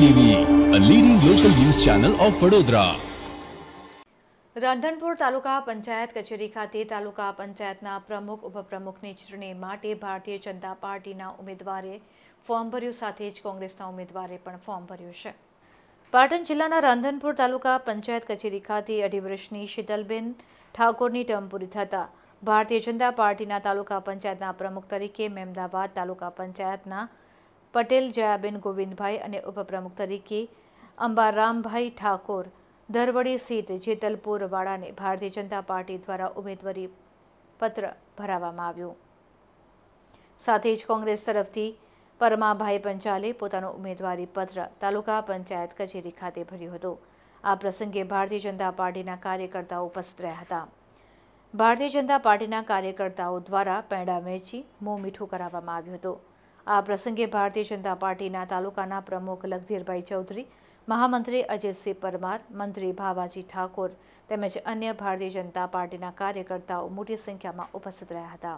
TV a leading local news channel of Vadodara Radhanpur taluka panchayat કચેરી ખાતે તાલુકા પંચાયતના પ્રમુખ ઉપપ્રમુખની ચૂંટણી માટે ભારતીય જનતા પાર્ટીના ઉમેદવારે ફોર્મ ભર્યું સાથે જ કોંગ્રેસના ઉમેદવારે પણ ફોર્મ ભર્યું છે પાટણ જિલ્લાના રાંધનપુર તાલુકા પંચાયત કચેરી ખાતે અઢી વર્ષની શીતલબેન ઠાકોરની ટર્મ પૂરી થતાં ભારતીય જનતા પાર્ટીના તાલુકા પંચાયતના પ્રમુખ તરીકે મેમદાવાદ તાલુકા પંચાયતના પટેલ જયાબેન ગોવિંદભાઈ અને ઉપપ્રમુખ તરીકે અંબારામભાઈ ઠાકોર દરવડી સીટ જેતલપુરવાળાને ભારતીય જનતા પાર્ટી દ્વારા ઉમેદવારી પત્ર ભરાવવામાં આવ્યું સાથે જ કોંગ્રેસ તરફથી પરમાભાઈ પંચાલે પોતાનું ઉમેદવારી પત્ર તાલુકા પંચાયત કચેરી ખાતે ભર્યું હતું આ પ્રસંગે ભારતીય જનતા પાર્ટીના કાર્યકર્તાઓ ઉપસ્થિત રહ્યા હતા ભારતીય જનતા પાર્ટીના કાર્યકર્તાઓ દ્વારા પૈડા વેચી મોં મીઠું કરાવવામાં આવ્યું હતું આ પ્રસંગે ભારતીય જનતા પાર્ટીના તાલુકાના પ્રમુખ લખધીરભાઈ ચૌધરી મહામંત્રી અજયસિંહ પરમાર મંત્રી ભાવાજી ઠાકોર તેમજ અન્ય ભારતીય જનતા પાર્ટીના કાર્યકર્તાઓ મોટી સંખ્યામાં ઉપસ્થિત રહ્યા હતા